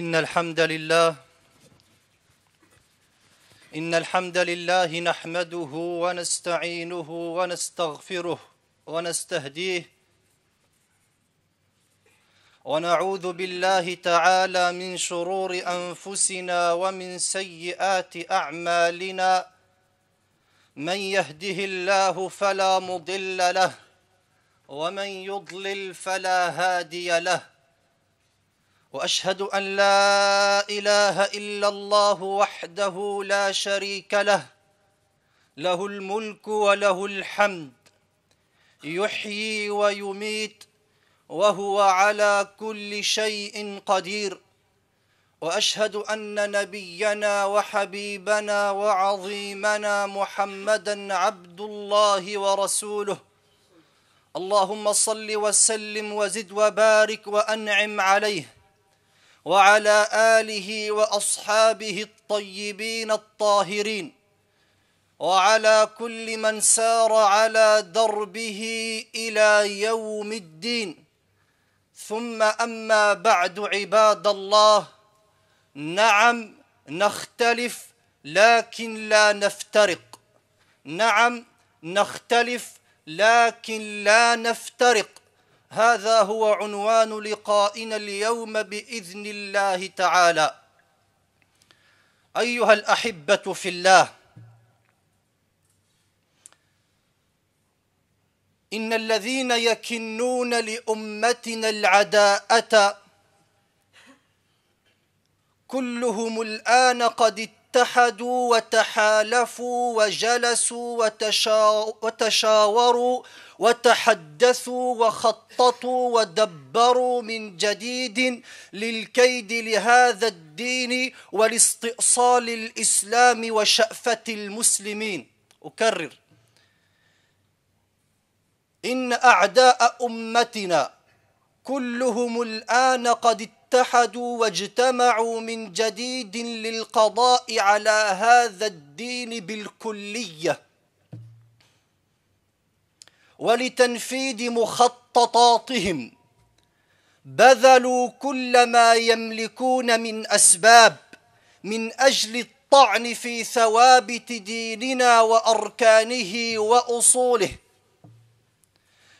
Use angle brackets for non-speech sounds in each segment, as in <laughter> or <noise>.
إن الحمد لله إن الحمد لله نحمده ونستعينه ونستغفره ونستهديه ونعوذ بالله تعالى من شرور أنفسنا ومن سيئات أعمالنا من يهده الله فلا مضل له ومن يضلل فلا هادي له واشهد ان لا اله الا الله وحده لا شريك له له الملك وله الحمد يحيي ويميت وهو على كل شيء قدير واشهد ان نبينا وحبيبنا وعظيمنا محمدا عبد الله ورسوله اللهم صل وسلم وزد وبارك وانعم عليه وعلى آله وأصحابه الطيبين الطاهرين وعلى كل من سار على دربه إلى يوم الدين ثم أما بعد عباد الله نعم نختلف لكن لا نفترق نعم نختلف لكن لا نفترق هذا هو عنوان لقائنا اليوم باذن الله تعالى ايها الاحبه في الله ان الذين يكنون لامتنا العداءه كلهم الان قد اتحدوا وتحالفوا وجلسوا وتشاوروا وتحدثوا وخططوا ودبروا من جديد للكيد لهذا الدين ولاستئصال الاسلام وشافه المسلمين اكرر ان اعداء امتنا كلهم الان قد اتحدوا واجتمعوا من جديد للقضاء على هذا الدين بالكليه ولتنفيذ مخططاتهم بذلوا كل ما يملكون من اسباب من اجل الطعن في ثوابت ديننا واركانه واصوله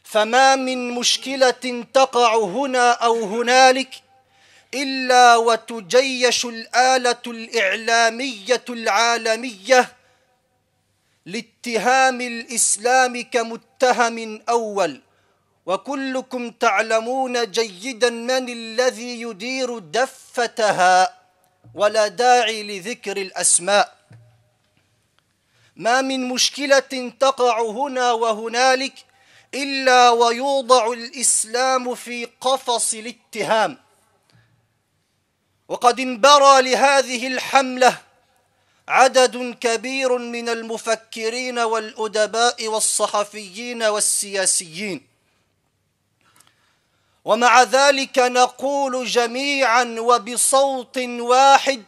فما من مشكله تقع هنا او هنالك الا وتجيش الاله الاعلاميه العالميه لاتهام الاسلام كمتهم اول وكلكم تعلمون جيدا من الذي يدير دفتها ولا داعي لذكر الاسماء ما من مشكله تقع هنا وهنالك الا ويوضع الاسلام في قفص الاتهام وقد انبرى لهذه الحمله عدد كبير من المفكرين والأدباء والصحفيين والسياسيين ومع ذلك نقول جميعا وبصوت واحد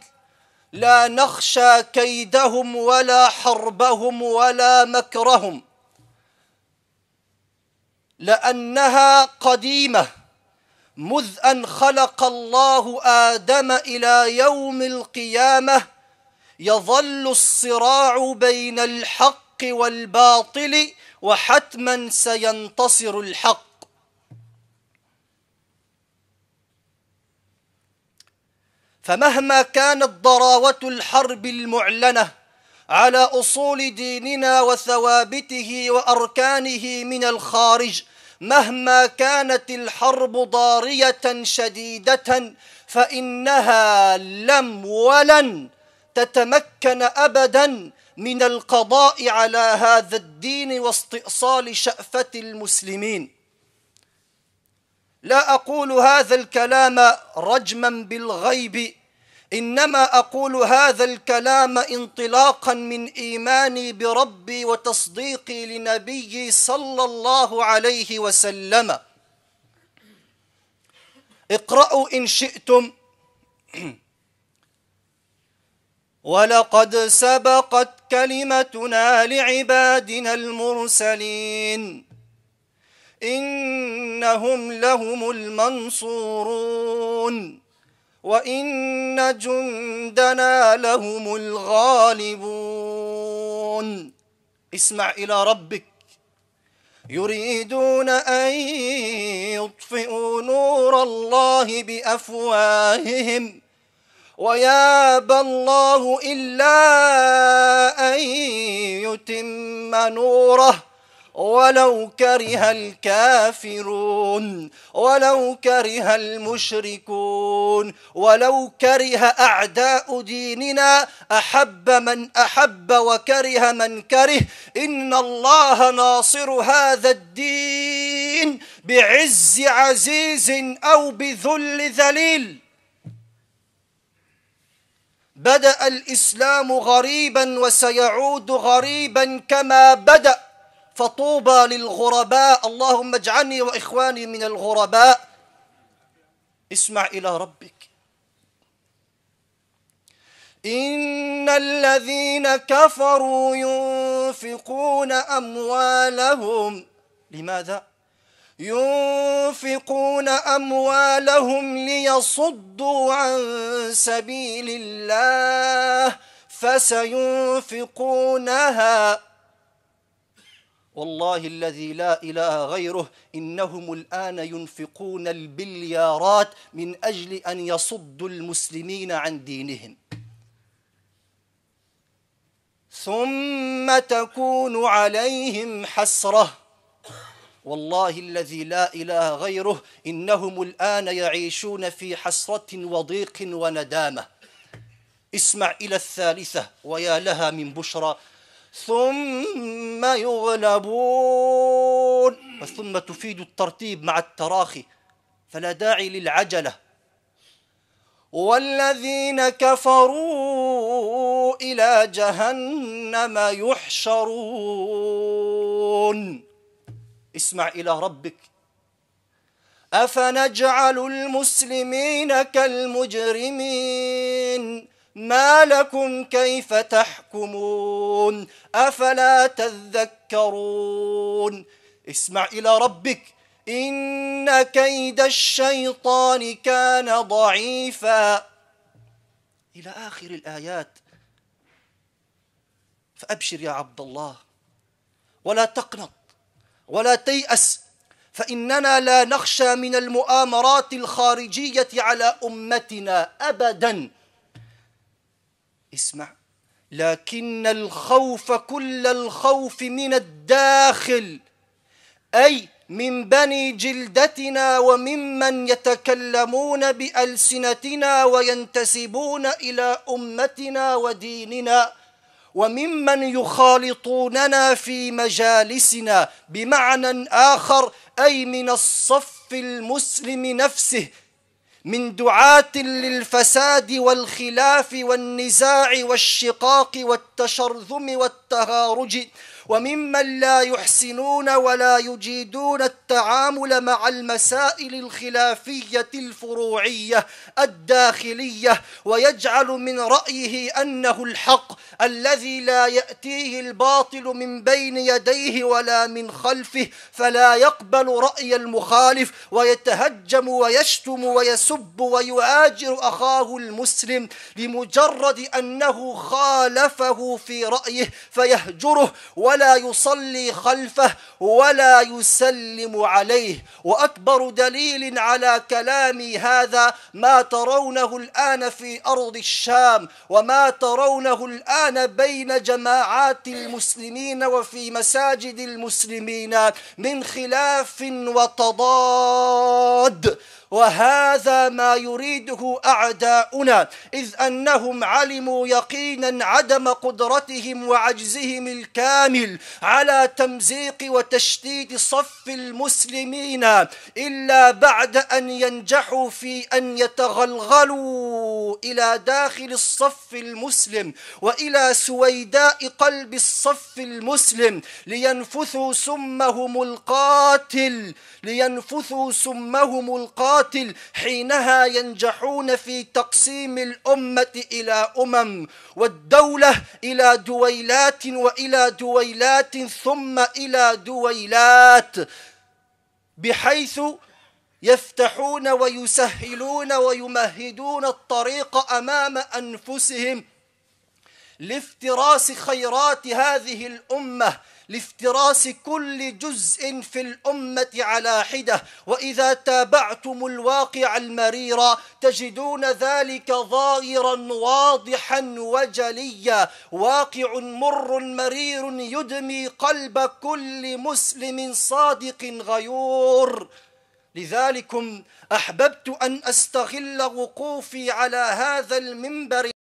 لا نخشى كيدهم ولا حربهم ولا مكرهم لأنها قديمة مذ أن خلق الله آدم إلى يوم القيامة يظل الصراع بين الحق والباطل وحتما سينتصر الحق فمهما كانت ضراوة الحرب المعلنة على أصول ديننا وثوابته وأركانه من الخارج مهما كانت الحرب ضارية شديدة فإنها لم ولن تتمكن ابدا من القضاء على هذا الدين واستئصال شأفة المسلمين لا أقول هذا الكلام رجما بالغيب إنما أقول هذا الكلام انطلاقا من إيماني بربي وتصديقي لنبي صلى الله عليه وسلم اقرأوا إن شئتم <clears throat> ولقد سبقت كلمتنا لعبادنا المرسلين إنهم لهم المنصورون وإن جندنا لهم الغالبون اسمع إلى ربك يريدون أن يطفئوا نور الله بأفواههم ويابى الله إلا أن يتم نوره ولو كره الكافرون ولو كره المشركون ولو كره أعداء ديننا أحب من أحب وكره من كره إن الله ناصر هذا الدين بعز عزيز أو بذل ذليل بدا الاسلام غريبا وسيعود غريبا كما بدا فطوبى للغرباء اللهم اجعلني واخواني من الغرباء اسمع الى ربك ان الذين كفروا ينفقون اموالهم لماذا ينفقون أموالهم ليصدوا عن سبيل الله فسينفقونها والله الذي لا إله غيره إنهم الآن ينفقون البليارات من أجل أن يصدوا المسلمين عن دينهم ثم تكون عليهم حسره والله الذي لا إله غيره إنهم الآن يعيشون في حسرة وضيق وندامة اسمع إلى الثالثة ويا لها من بشرى ثم يغلبون ثم تفيد الترتيب مع التراخي فلا داعي للعجلة والذين كفروا إلى جهنم يحشرون اسمع إلى ربك أفنجعل المسلمين كالمجرمين ما لكم كيف تحكمون أفلا تذكرون اسمع إلى ربك إن كيد الشيطان كان ضعيفا إلى آخر الآيات فأبشر يا عبد الله ولا تقنط ولا تيأس فإننا لا نخشى من المؤامرات الخارجية على أمتنا أبدا اسمع لكن الخوف كل الخوف من الداخل أي من بني جلدتنا وممن يتكلمون بألسنتنا وينتسبون إلى أمتنا وديننا وممن يخالطوننا في مجالسنا بمعنى آخر أي من الصف المسلم نفسه من دعاة للفساد والخلاف والنزاع والشقاق والتشرذم والتهارج وممن لا يحسنون ولا يجيدون التعامل مع المسائل الخلافية الفروعية الداخلية ويجعل من رأيه أنه الحق الذي لا يأتيه الباطل من بين يديه ولا من خلفه فلا يقبل رأي المخالف ويتهجم ويشتم ويسب ويعاجر أخاه المسلم لمجرد أنه خالفه في رأيه فيهجره ولا ولا يصلي خلفه ولا يسلم عليه واكبر دليل على كلامي هذا ما ترونه الان في ارض الشام وما ترونه الان بين جماعات المسلمين وفي مساجد المسلمين من خلاف وتضاد وهذا ما يريده أعداؤنا إذ أنهم علموا يقينا عدم قدرتهم وعجزهم الكامل على تمزيق وتشديد صف المسلمين إلا بعد أن ينجحوا في أن يتغلغلوا إلى داخل الصف المسلم وإلى سويداء قلب الصف المسلم لينفثوا سمهم القاتل لينفثوا سمهم القاتل الباطل حينها ينجحون في تقسيم الأمة إلى أمم والدولة إلى دويلات وإلى دويلات ثم إلى دويلات بحيث يفتحون ويسهلون ويمهدون الطريق أمام أنفسهم لافتراس خيرات هذه الامه لافتراس كل جزء في الامه على حده واذا تابعتم الواقع المرير تجدون ذلك ظاهرا واضحا وجليا واقع مر مرير يدمي قلب كل مسلم صادق غيور لذلكم احببت ان استغل وقوفي على هذا المنبر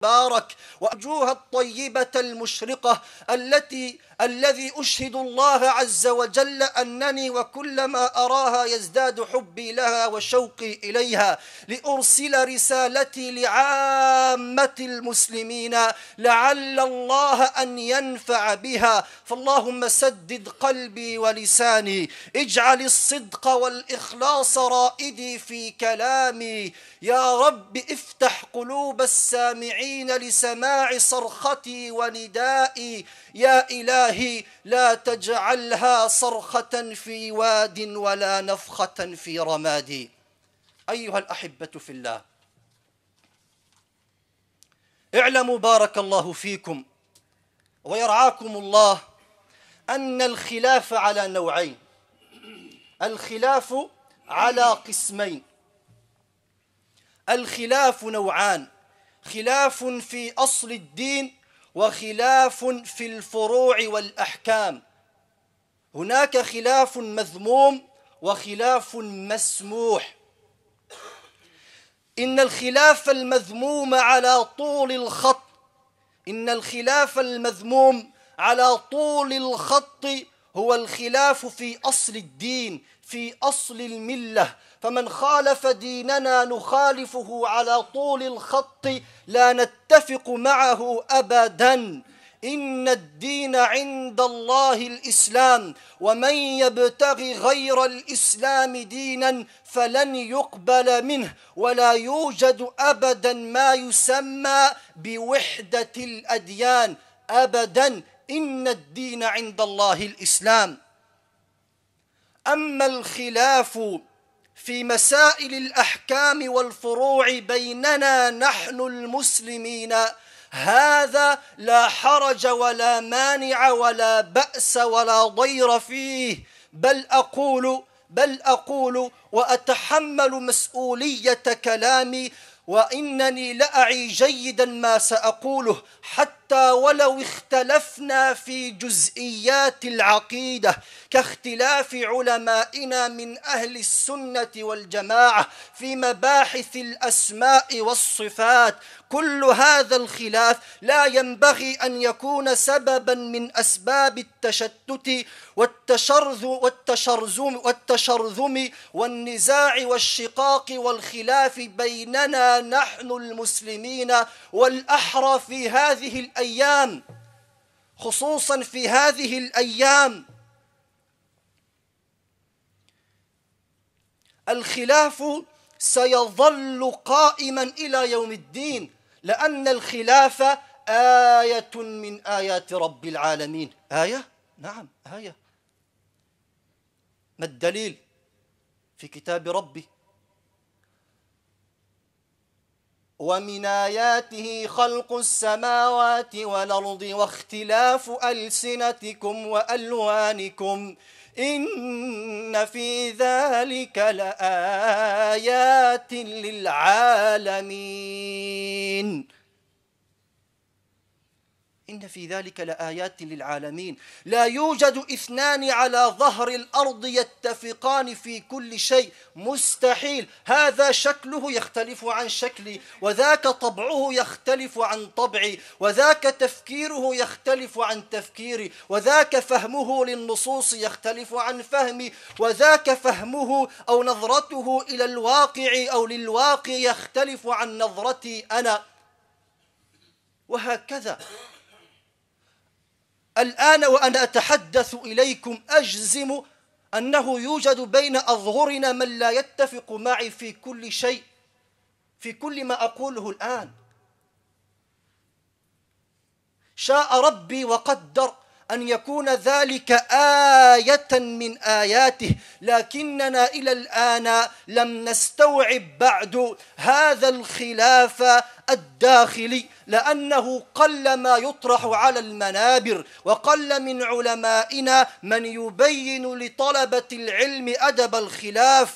بارك وأرجوها الطيبة المشرقة التي الذي أشهد الله عز وجل أنني وكلما أراها يزداد حبي لها وشوقي إليها لأرسل رسالتي لعامة المسلمين لعل الله أن ينفع بها فاللهم سدد قلبي ولساني اجعل الصدق والإخلاص رائدي في كلامي يا رب افتح قلوب السامعين لسماع صرختي وندائي يا إلهي الله لا تجعلها صرخة في واد ولا نفخة في رماد أيها الأحبة في الله اعلموا بارك الله فيكم ويرعاكم الله أن الخلاف على نوعين الخلاف على قسمين الخلاف نوعان خلاف في أصل الدين وخلاف في الفروع والأحكام هناك خلاف مذموم وخلاف مسموح إن الخلاف المذموم على طول الخط إن الخلاف المذموم على طول الخط هو الخلاف في أصل الدين في أصل الملة فمن خالف ديننا نخالفه على طول الخط لا نتفق معه ابدا ان الدين عند الله الاسلام ومن يبتغي غير الاسلام دينا فلن يقبل منه ولا يوجد ابدا ما يسمى بوحده الاديان ابدا ان الدين عند الله الاسلام اما الخلاف في مسائل الأحكام والفروع بيننا نحن المسلمين هذا لا حرج ولا مانع ولا بأس ولا ضير فيه بل أقول بل أقول وأتحمل مسؤولية كلامي وإنني لأعي جيدا ما سأقوله حتى حتى ولو اختلفنا في جزئيات العقيده كاختلاف علمائنا من اهل السنه والجماعه في مباحث الاسماء والصفات كل هذا الخلاف لا ينبغي ان يكون سببا من اسباب التشتت والتشرذم والتشرذم والنزاع والشقاق والخلاف بيننا نحن المسلمين والاحرى في هذه الأيام خصوصا في هذه الأيام الخلاف سيظل قائما إلى يوم الدين لأن الخلاف آية من آيات رب العالمين آية؟ نعم آية ما الدليل في كتاب ربي ومن آياته خلق السماوات والأرض واختلاف ألسنتكم وألوانكم إن في ذلك لآيات للعالمين إن في ذلك لآيات للعالمين لا يوجد اثنان على ظهر الأرض يتفقان في كل شيء مستحيل هذا شكله يختلف عن شكلي وذاك طبعه يختلف عن طبعي وذاك تفكيره يختلف عن تفكيري وذاك فهمه للنصوص يختلف عن فهمي وذاك فهمه أو نظرته إلى الواقع أو للواقع يختلف عن نظرتي أنا وهكذا الآن وأنا أتحدث إليكم أجزم أنه يوجد بين أظهرنا من لا يتفق معي في كل شيء في كل ما أقوله الآن شاء ربي وقدر أن يكون ذلك آية من آياته لكننا إلى الآن لم نستوعب بعد هذا الخلاف الداخلي لأنه قل ما يطرح على المنابر وقل من علمائنا من يبين لطلبة العلم أدب الخلاف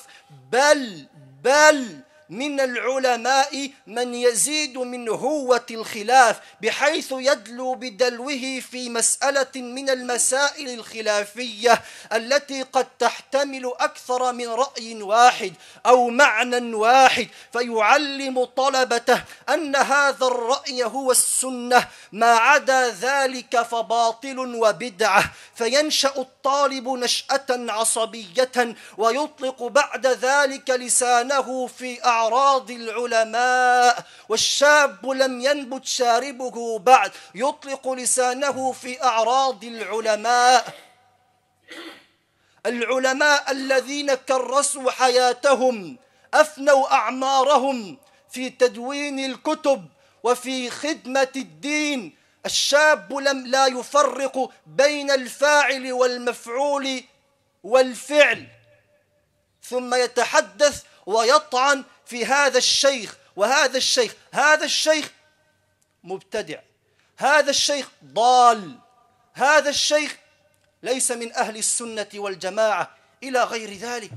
بل بل من العلماء من يزيد من هوة الخلاف بحيث يدلو بدلوه في مسألة من المسائل الخلافية التي قد تحتمل أكثر من رأي واحد أو معنى واحد فيعلم طلبته أن هذا الرأي هو السنة ما عدا ذلك فباطل وبدعة فينشأ الطالب نشأة عصبية ويطلق بعد ذلك لسانه في أعلى أعراض العلماء والشاب لم ينبت شاربه بعد يطلق لسانه في أعراض العلماء العلماء الذين كرسوا حياتهم أفنوا أعمارهم في تدوين الكتب وفي خدمة الدين الشاب لم لا يفرق بين الفاعل والمفعول والفعل ثم يتحدث ويطعن في هذا الشيخ وهذا الشيخ هذا الشيخ مبتدع هذا الشيخ ضال هذا الشيخ ليس من أهل السنة والجماعة إلى غير ذلك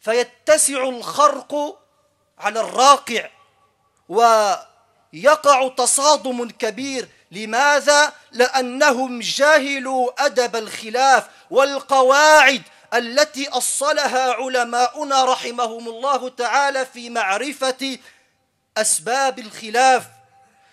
فيتسع الخرق على الراقع ويقع تصادم كبير لماذا لانهم جهلوا ادب الخلاف والقواعد التي أصلها علماؤنا رحمهم الله تعالى في معرفة أسباب الخلاف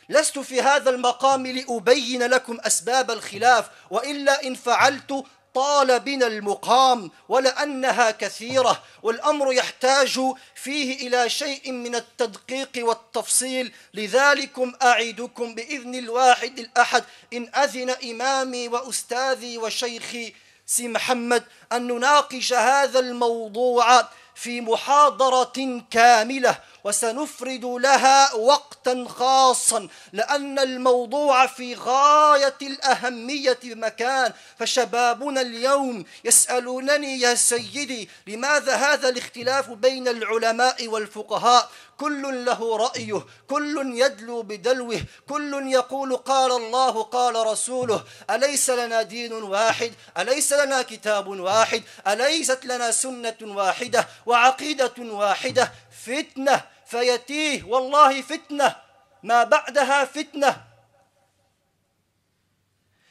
لست في هذا المقام لأبين لكم أسباب الخلاف وإلا إن فعلت طال بنا المقام ولأنها كثيرة والأمر يحتاج فيه إلى شيء من التدقيق والتفصيل لذلكم أعدكم بإذن الواحد الأحد إن أذن إمامي وأستاذي وشيخي سي محمد أن نناقش هذا الموضوع في محاضرة كاملة وسنفرد لها وقتا خاصا لأن الموضوع في غاية الأهمية بمكان فشبابنا اليوم يسألونني يا سيدي لماذا هذا الاختلاف بين العلماء والفقهاء كل له رأيه كل يدلو بدلوه كل يقول قال الله قال رسوله أليس لنا دين واحد أليس لنا كتاب واحد أليست لنا سنة واحدة وعقيدة واحدة فتنة فيتيه والله فتنه ما بعدها فتنه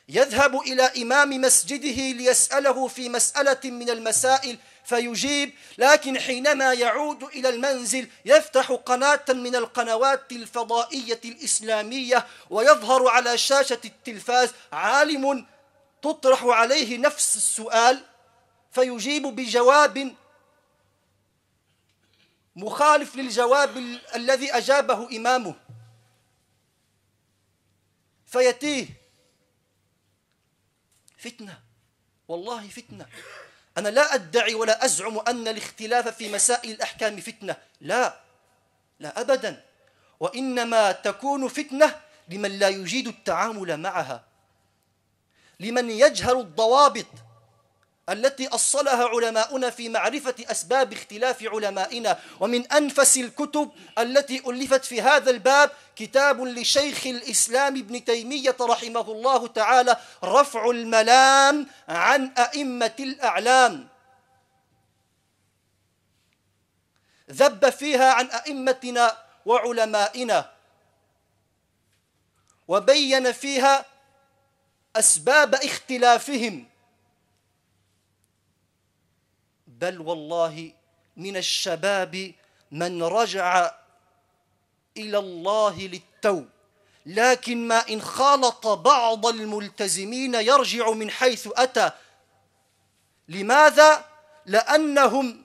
يذهب الى امام مسجده ليساله في مساله من المسائل فيجيب لكن حينما يعود الى المنزل يفتح قناه من القنوات الفضائيه الاسلاميه ويظهر على شاشه التلفاز عالم تطرح عليه نفس السؤال فيجيب بجواب مخالف للجواب الذي أجابه إمامه فيتيه فتنة والله فتنة أنا لا أدعي ولا أزعم أن الاختلاف في مسائل الأحكام فتنة لا لا أبدا وإنما تكون فتنة لمن لا يجيد التعامل معها لمن يجهل الضوابط التي أصلها علماؤنا في معرفة أسباب اختلاف علمائنا ومن أنفس الكتب التي ألفت في هذا الباب كتاب لشيخ الإسلام ابن تيمية رحمه الله تعالى رفع الملام عن أئمة الأعلام ذب فيها عن أئمتنا وعلمائنا وبين فيها أسباب اختلافهم بل والله من الشباب من رجع إلى الله للتو لكن ما إن خالط بعض الملتزمين يرجع من حيث أتى لماذا؟ لأنهم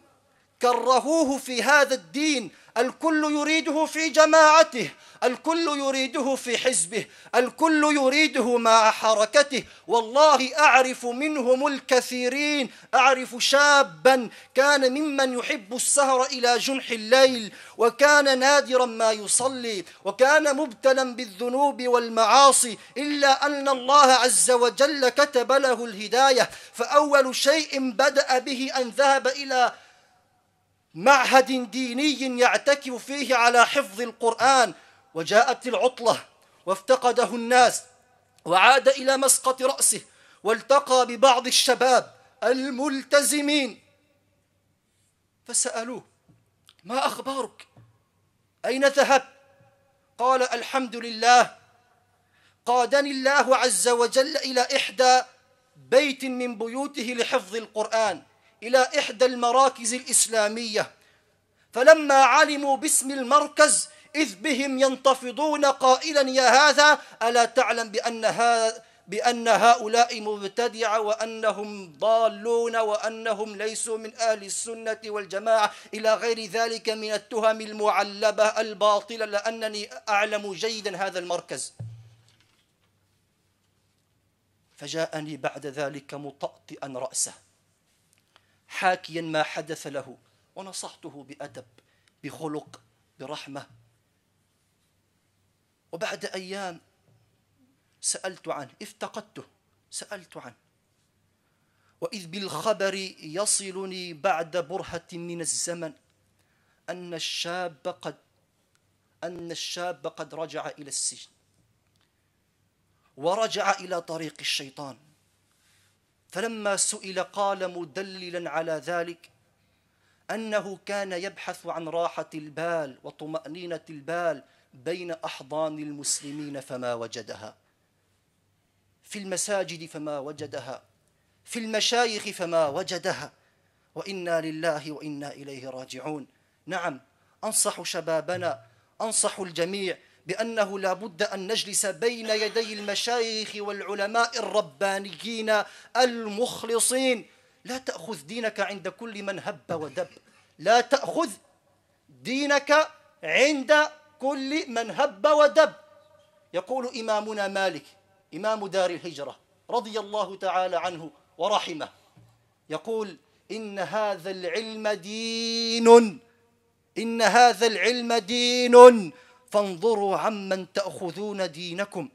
كرهوه في هذا الدين الكل يريده في جماعته الكل يريده في حزبه الكل يريده مع حركته والله اعرف منهم الكثيرين اعرف شابا كان ممن يحب السهر الى جنح الليل وكان نادرا ما يصلي وكان مبتلا بالذنوب والمعاصي الا ان الله عز وجل كتب له الهدايه فاول شيء بدا به ان ذهب الى معهد ديني يعتكف فيه على حفظ القرآن وجاءت العطلة وافتقده الناس وعاد إلى مسقط رأسه والتقى ببعض الشباب الملتزمين فسألوه ما أخبارك أين ذهبت قال الحمد لله قادني الله عز وجل إلى إحدى بيت من بيوته لحفظ القرآن إلى إحدى المراكز الإسلامية فلما علموا باسم المركز إذ بهم ينتفضون قائلا يا هذا ألا تعلم بأن بأن هؤلاء مبتدعة وأنهم ضالون وأنهم ليسوا من أهل السنة والجماعة إلى غير ذلك من التهم المعلبة الباطلة لأنني أعلم جيدا هذا المركز فجاءني بعد ذلك مطأطئا رأسه حاكيا ما حدث له ونصحته بأدب بخلق برحمة وبعد أيام سألت عنه افتقدته سألت عنه وإذ بالخبر يصلني بعد برهة من الزمن أن الشاب قد أن الشاب قد رجع إلى السجن ورجع إلى طريق الشيطان فلما سئل قال مدللا على ذلك أنه كان يبحث عن راحة البال وطمأنينة البال بين أحضان المسلمين فما وجدها في المساجد فما وجدها في المشايخ فما وجدها وإنا لله وإنا إليه راجعون نعم أنصح شبابنا أنصح الجميع بأنه لا بد أن نجلس بين يدي المشايخ والعلماء الربانيين المخلصين لا تأخذ دينك عند كل من هب ودب لا تأخذ دينك عند كل من هب ودب يقول إمامنا مالك إمام دار الهجرة رضي الله تعالى عنه ورحمه يقول إن هذا العلم دين إن هذا العلم دين فانظروا عمن تأخذون دينكم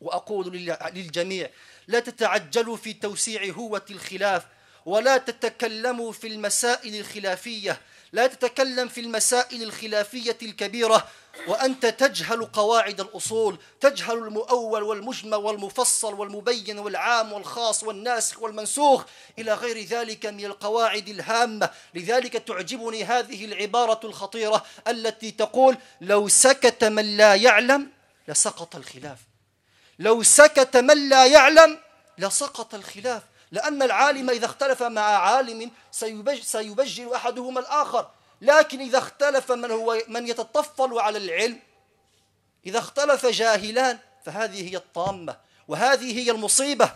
وأقول للجميع لا تتعجلوا في توسيع هوة الخلاف ولا تتكلموا في المسائل الخلافية لا تتكلم في المسائل الخلافية الكبيرة وأنت تجهل قواعد الأصول تجهل المؤول والمجمل والمفصل والمبين والعام والخاص والناسخ والمنسوخ إلى غير ذلك من القواعد الهامة لذلك تعجبني هذه العبارة الخطيرة التي تقول لو سكت من لا يعلم لسقط الخلاف لو سكت من لا يعلم لسقط الخلاف لأن العالم إذا اختلف مع عالم سيبجل أحدهما الآخر لكن إذا اختلف من, هو من يتطفل على العلم إذا اختلف جاهلان فهذه هي الطامة وهذه هي المصيبة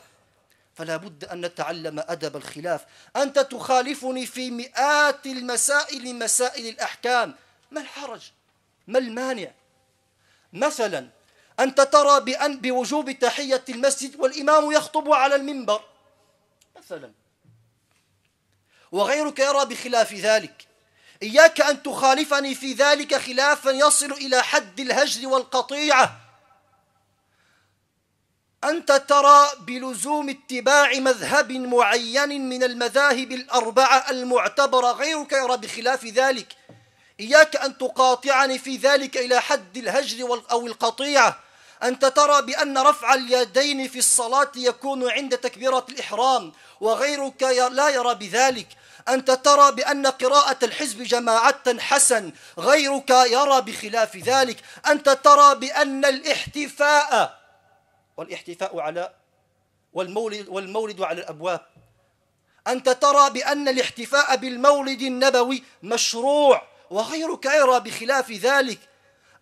فلا بد أن نتعلم أدب الخلاف أنت تخالفني في مئات المسائل مسائل الأحكام ما الحرج ما المانع مثلا أنت ترى بأن بوجوب تحية المسجد والإمام يخطب على المنبر مثلا وغيرك يرى بخلاف ذلك إياك أن تخالفني في ذلك خلافا يصل إلى حد الهجر والقطيعة أنت ترى بلزوم اتباع مذهب معين من المذاهب الأربعة المعتبرة غيرك يرى بخلاف ذلك إياك أن تقاطعني في ذلك إلى حد الهجر أو القطيعة أنت ترى بأن رفع اليدين في الصلاة يكون عند تكبيرة الإحرام وغيرك لا يرى بذلك أنت ترى بأن قراءة الحزب جماعة حسن غيرك يرى بخلاف ذلك أنت ترى بأن الاحتفاء والاحتفاء على والمولد, والمولد على الأبواب أنت ترى بأن الاحتفاء بالمولد النبوي مشروع وغيرك يرى بخلاف ذلك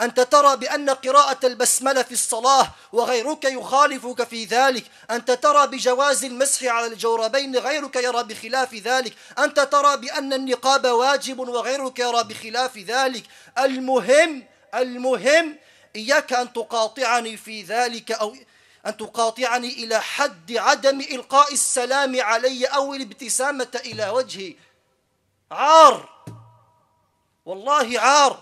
أنت ترى بأن قراءة البسملة في الصلاة وغيرك يخالفك في ذلك أنت ترى بجواز المسح على الجوربين غيرك يرى بخلاف ذلك أنت ترى بأن النقاب واجب وغيرك يرى بخلاف ذلك المهم المهم إياك أن تقاطعني في ذلك أو أن تقاطعني إلى حد عدم إلقاء السلام علي أو الابتسامة إلى وجهي عار والله عار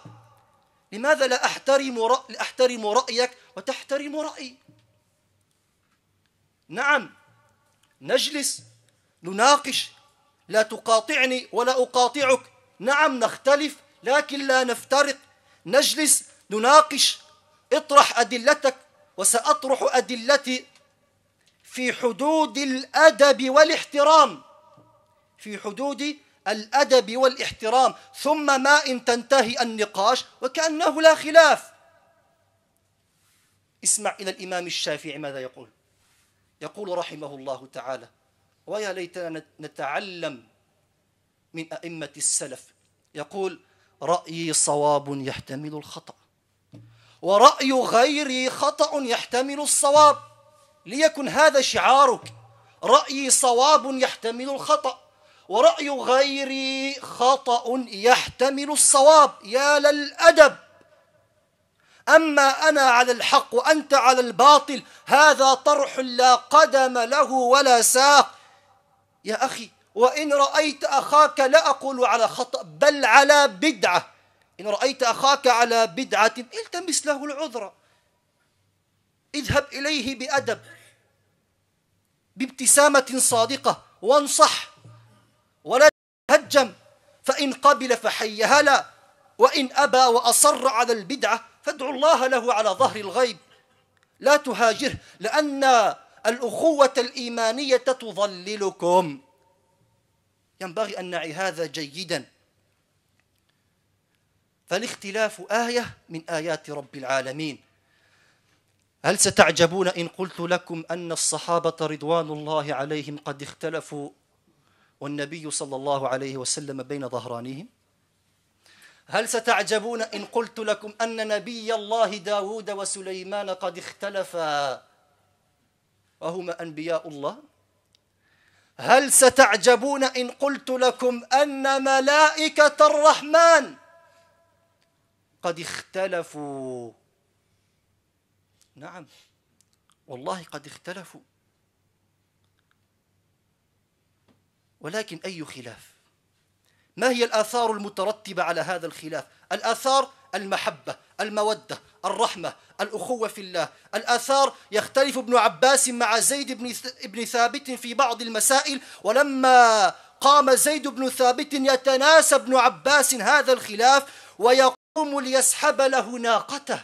لماذا لا أحترم, رأ... لا أحترم رأيك وتحترم رأيي نعم نجلس نناقش لا تقاطعني ولا أقاطعك نعم نختلف لكن لا نفترق نجلس نناقش اطرح أدلتك وسأطرح أدلتي في حدود الأدب والاحترام في حدود الأدب والاحترام ثم ما إن تنتهي النقاش وكأنه لا خلاف اسمع إلى الإمام الشافعي ماذا يقول يقول رحمه الله تعالى ويا ليتنا نتعلم من أئمة السلف يقول رأيي صواب يحتمل الخطأ ورأي غيري خطأ يحتمل الصواب ليكن هذا شعارك رأيي صواب يحتمل الخطأ ورأي غيري خطأ يحتمل الصواب يا للأدب أما أنا على الحق وأنت على الباطل هذا طرح لا قدم له ولا ساق يا أخي وإن رأيت أخاك لا أقول على خطأ بل على بدعة إن رأيت أخاك على بدعة التمس له العذر اذهب إليه بأدب بابتسامة صادقة وانصح ولا تهجم فإن قبل فحي هلا وإن أبى وأصر على البدعة فادع الله له على ظهر الغيب لا تهاجره لأن الأخوة الإيمانية تضللكم ينبغي أن نعي هذا جيدا فالاختلاف آية من آيات رب العالمين هل ستعجبون إن قلت لكم أن الصحابة رضوان الله عليهم قد اختلفوا والنبي صلى الله عليه وسلم بين ظهرانهم هل ستعجبون إن قلت لكم أن نبي الله داود وسليمان قد اختلفا وهما أنبياء الله هل ستعجبون إن قلت لكم أن ملائكة الرحمن قد اختلفوا نعم والله قد اختلفوا ولكن أي خلاف ما هي الآثار المترتبة على هذا الخلاف الآثار المحبة المودة الرحمة الأخوة في الله الآثار يختلف ابن عباس مع زيد بن ثابت في بعض المسائل ولما قام زيد بن ثابت يتناسى ابن عباس هذا الخلاف ويقوم ليسحب له ناقته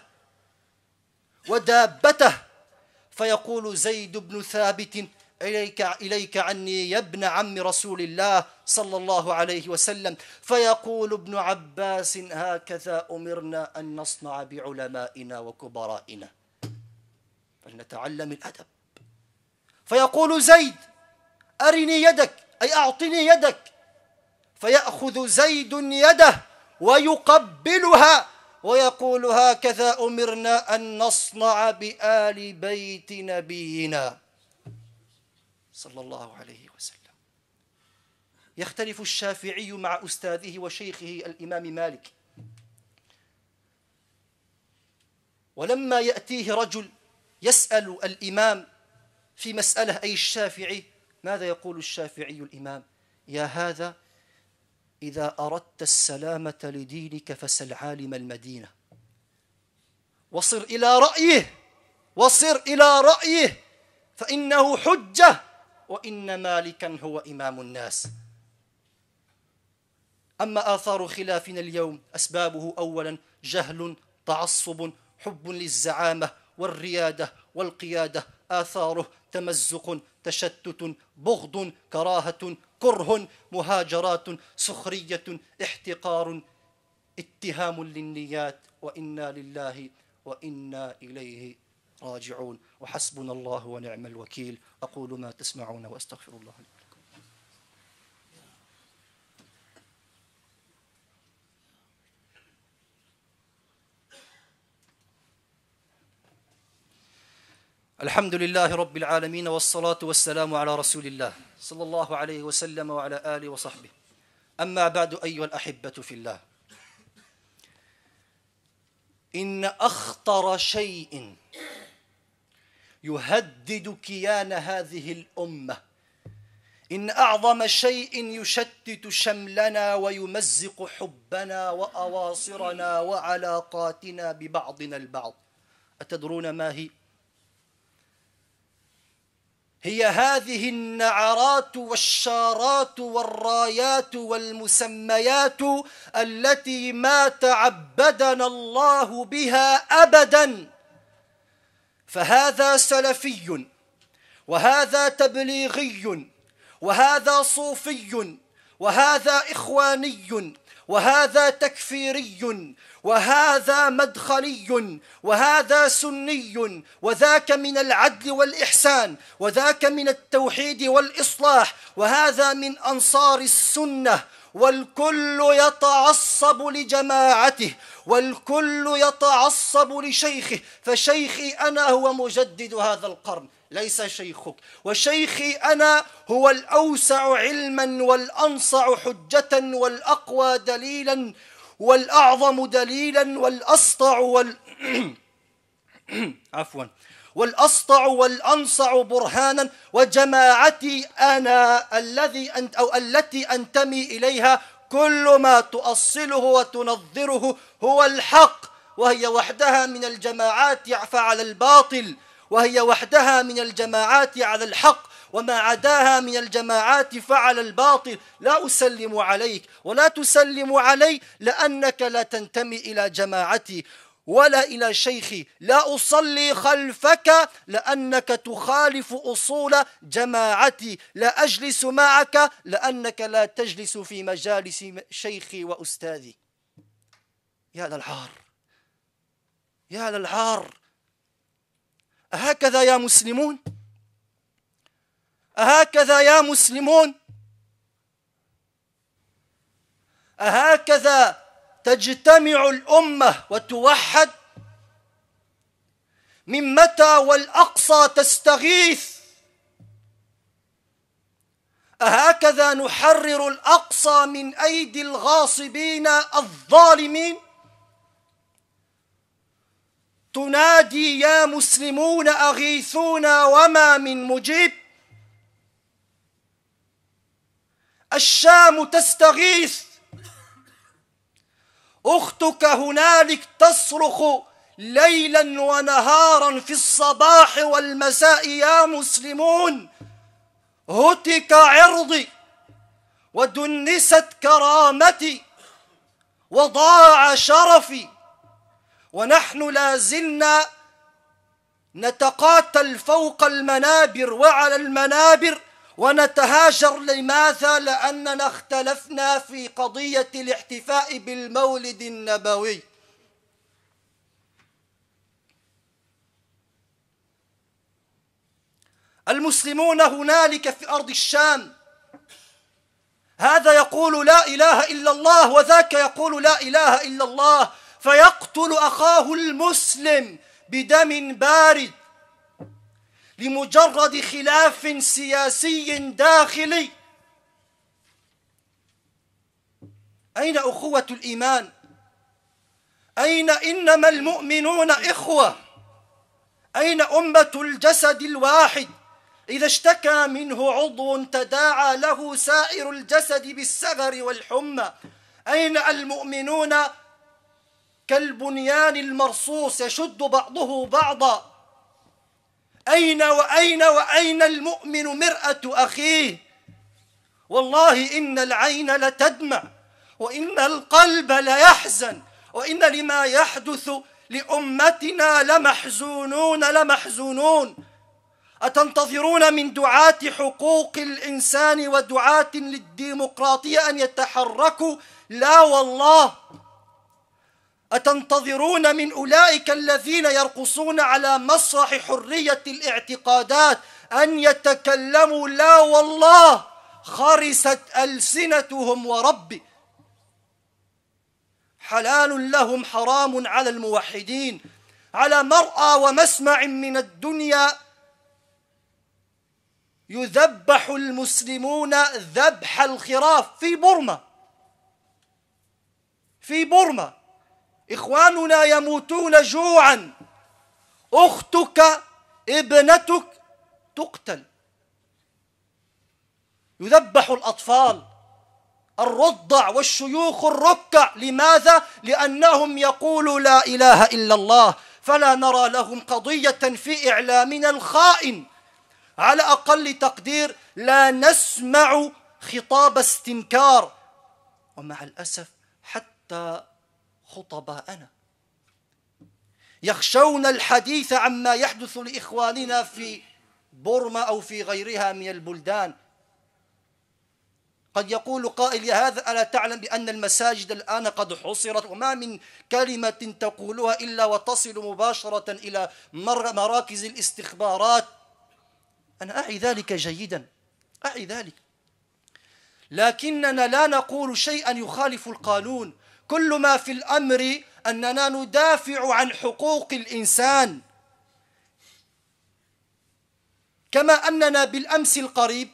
ودابته فيقول زيد بن ثابت إليك, إليك عني يا ابن عم رسول الله صلى الله عليه وسلم فيقول ابن عباس هكذا أمرنا أن نصنع بعلمائنا وكبرائنا فلنتعلم الأدب فيقول زيد أرني يدك أي أعطني يدك فيأخذ زيد يده ويقبلها ويقول هكذا أمرنا أن نصنع بآل بيت نبينا صلى الله عليه وسلم يختلف الشافعي مع أستاذه وشيخه الإمام مالك ولما يأتيه رجل يسأل الإمام في مسألة أي الشافعي ماذا يقول الشافعي الإمام يا هذا إذا أردت السلامة لدينك فسل عالم المدينة وصر إلى رأيه وصر إلى رأيه فإنه حجة وإن مالكا هو إمام الناس أما آثار خلافنا اليوم أسبابه أولا جهل تعصب حب للزعامة والريادة والقيادة آثاره تمزق تشتت بغض كراهة كره مهاجرات سخرية احتقار اتهام للنيات وإنا لله وإنا إليه راجعون وحسبنا الله ونعم الوكيل أقول ما تسمعون وأستغفر الله لي الحمد لله رب العالمين والصلاة والسلام على رسول الله صلى الله عليه وسلم وعلى آله وصحبه أما بعد أيها الأحبة في الله إن أخطر شيء يهدد كيان هذه الامه ان اعظم شيء يشتت شملنا ويمزق حبنا واواصرنا وعلاقاتنا ببعضنا البعض اتدرون ما هي هي هذه النعرات والشارات والرايات والمسميات التي ما تعبدنا الله بها ابدا فهذا سلفي وهذا تبليغي وهذا صوفي وهذا إخواني وهذا تكفيري وهذا مدخلي وهذا سني وذاك من العدل والإحسان وذاك من التوحيد والإصلاح وهذا من أنصار السنة والكل يتعصب لجماعته والكل يتعصب لشيخه فشيخي أنا هو مجدد هذا القرن ليس شيخك وشيخي أنا هو الأوسع علما والأنصع حجة والأقوى دليلا والأعظم دليلا والأسطع وال <clears throat> عفوا والأسطع والأنصع برهانا وجماعتي أنا الذي أنت أو التي أنتمي إليها كل ما تؤصله وتنظره هو الحق وهي وحدها من الجماعات يعفى على الباطل وهي وحدها من الجماعات على الحق وما عداها من الجماعات فعل الباطل لا أسلم عليك ولا تسلم علي لأنك لا تنتمي إلى جماعتي ولا إلى شيخي لا أصلي خلفك لأنك تخالف أصول جماعتي لا أجلس معك لأنك لا تجلس في مجالس شيخي وأستاذي يا للعار يا للعار أهكذا يا مسلمون أهكذا يا مسلمون أهكذا تجتمع الامه وتوحد من متى والاقصى تستغيث اهكذا نحرر الاقصى من ايدي الغاصبين الظالمين تنادي يا مسلمون اغيثونا وما من مجيب الشام تستغيث اختك هنالك تصرخ ليلا ونهارا في الصباح والمساء يا مسلمون هتك عرضي ودنست كرامتي وضاع شرفي ونحن لا زلنا نتقاتل فوق المنابر وعلى المنابر ونتهاجر لماذا لأننا اختلفنا في قضية الاحتفاء بالمولد النبوي المسلمون هنالك في أرض الشام هذا يقول لا إله إلا الله وذاك يقول لا إله إلا الله فيقتل أخاه المسلم بدم بارد لمجرد خلاف سياسي داخلي أين أخوة الإيمان؟ أين إنما المؤمنون إخوة؟ أين أمة الجسد الواحد؟ إذا اشتكى منه عضو تداعى له سائر الجسد بالسغر والحمى أين المؤمنون كالبنيان المرصوص يشد بعضه بعضا أين وأين وأين المؤمن مرأة أخيه والله إن العين لتدمع وإن القلب ليحزن وإن لما يحدث لأمتنا لمحزونون لمحزونون أتنتظرون من دعاة حقوق الإنسان ودعاة للديمقراطية أن يتحركوا لا والله أتنتظرون من أولئك الذين يرقصون على مسرح حرية الاعتقادات أن يتكلموا لا والله خرست ألسنتهم وربي حلال لهم حرام على الموحدين على مرأى ومسمع من الدنيا يذبح المسلمون ذبح الخراف في برما في برما إخواننا يموتون جوعا أختك ابنتك تقتل يذبح الأطفال الرضع والشيوخ الركع لماذا؟ لأنهم يقولوا لا إله إلا الله فلا نرى لهم قضية في إعلامنا الخائن على أقل تقدير لا نسمع خطاب استنكار ومع الأسف حتى خطباءنا يخشون الحديث عما يحدث لإخواننا في بورما أو في غيرها من البلدان قد يقول قائل يا هذا ألا تعلم بأن المساجد الآن قد حصرت وما من كلمة تقولها إلا وتصل مباشرة إلى مراكز الاستخبارات أنا أعي ذلك جيدا أعي ذلك لكننا لا نقول شيئا يخالف القانون كل ما في الأمر أننا ندافع عن حقوق الإنسان كما أننا بالأمس القريب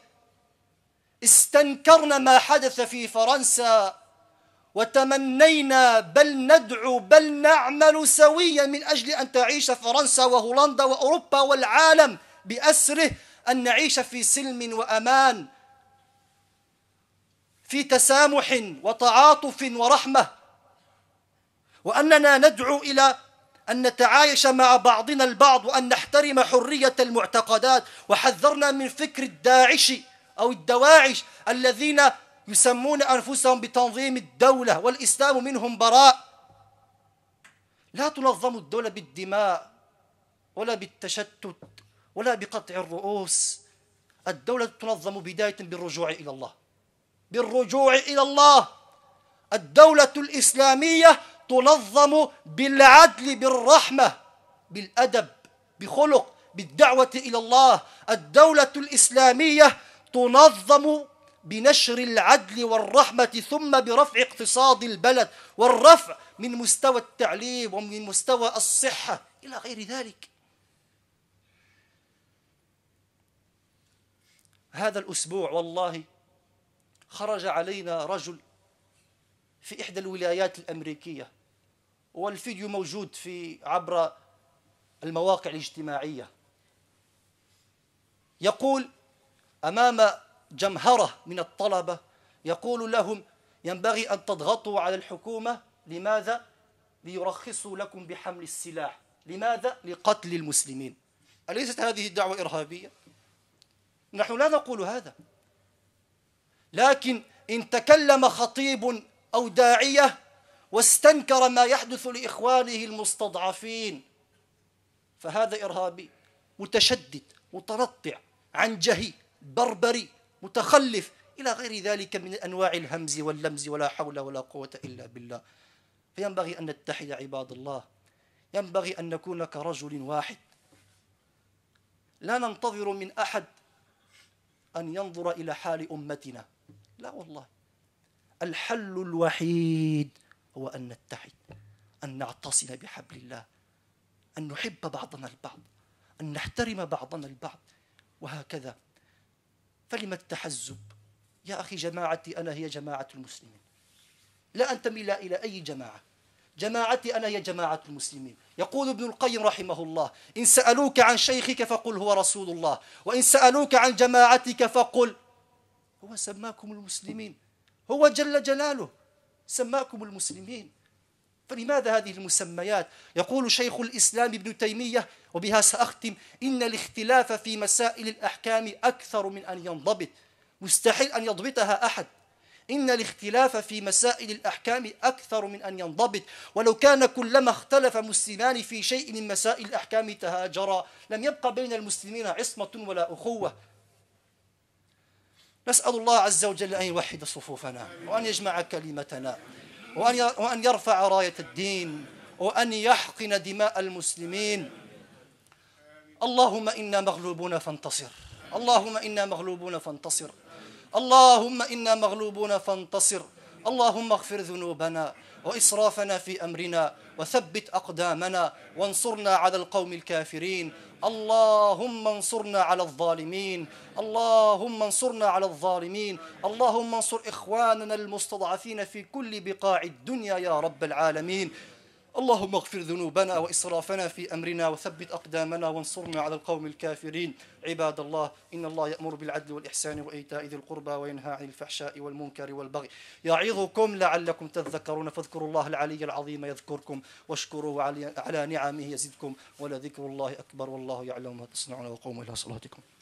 استنكرنا ما حدث في فرنسا وتمنينا بل ندعو بل نعمل سويا من أجل أن تعيش فرنسا وهولندا وأوروبا والعالم بأسره أن نعيش في سلم وأمان في تسامح وتعاطف ورحمه وأننا ندعو إلى أن نتعايش مع بعضنا البعض وأن نحترم حرية المعتقدات وحذرنا من فكر الداعش أو الدواعش الذين يسمون أنفسهم بتنظيم الدولة والإسلام منهم براء لا تنظم الدولة بالدماء ولا بالتشتت ولا بقطع الرؤوس الدولة تنظم بداية بالرجوع إلى الله بالرجوع إلى الله الدولة الإسلامية تنظم بالعدل بالرحمة بالأدب بخلق بالدعوة إلى الله الدولة الإسلامية تنظم بنشر العدل والرحمة ثم برفع اقتصاد البلد والرفع من مستوى التعليم ومن مستوى الصحة إلى غير ذلك هذا الأسبوع والله خرج علينا رجل في إحدى الولايات الأمريكية والفيديو موجود في عبر المواقع الاجتماعية يقول أمام جمهرة من الطلبة يقول لهم ينبغي أن تضغطوا على الحكومة لماذا؟ ليرخصوا لكم بحمل السلاح لماذا؟ لقتل المسلمين أليست هذه الدعوة إرهابية؟ نحن لا نقول هذا لكن إن تكلم خطيب أو داعية واستنكر ما يحدث لاخوانه المستضعفين فهذا ارهابي متشدد متنطع عن جهي بربري متخلف الى غير ذلك من انواع الهمز واللمز ولا حول ولا قوه الا بالله فينبغي ان نتحد عباد الله ينبغي ان نكون كرجل واحد لا ننتظر من احد ان ينظر الى حال امتنا لا والله الحل الوحيد هو أن نتحد أن نعتصم بحبل الله أن نحب بعضنا البعض أن نحترم بعضنا البعض وهكذا فلم التحزب يا أخي جماعتي أنا هي جماعة المسلمين لا أنتمي لا إلى أي جماعة جماعتي أنا هي جماعة المسلمين يقول ابن القيم رحمه الله إن سألوك عن شيخك فقل هو رسول الله وإن سألوك عن جماعتك فقل هو سماكم المسلمين هو جل جلاله سماكم المسلمين فلماذا هذه المسميات يقول شيخ الإسلام ابن تيمية وبها سأختم إن الاختلاف في مسائل الأحكام أكثر من أن ينضبط مستحيل أن يضبطها أحد إن الاختلاف في مسائل الأحكام أكثر من أن ينضبط ولو كان كلما اختلف مسلمان في شيء من مسائل الأحكام تهاجرا لم يبقى بين المسلمين عصمة ولا أخوة نسأل الله عز وجل أن يوحد صفوفنا وأن يجمع كلمتنا وأن يرفع راية الدين وأن يحقن دماء المسلمين اللهم إنا مغلوبون فانتصر اللهم إنا مغلوبون فانتصر اللهم إنا مغلوبون فانتصر اللهم اغفر ذنوبنا وإسرافنا في أمرنا وثبت أقدامنا وانصرنا على القوم الكافرين اللهم انصرنا على الظالمين اللهم انصرنا على الظالمين اللهم انصر إخواننا المستضعفين في كل بقاع الدنيا يا رب العالمين اللهم اغفر ذنوبنا وإسرافنا في أمرنا وثبت أقدامنا وانصرنا على القوم الكافرين عباد الله إن الله يأمر بالعدل والإحسان وإيتاء ذي القربى وينهى عن الفحشاء والمنكر والبغي يعظكم لعلكم تذكرون فاذكروا الله العلي العظيم يذكركم واشكروه على نعمه يزدكم ولذكر الله أكبر والله يعلم ما تصنعون وقوموا إلى صلاتكم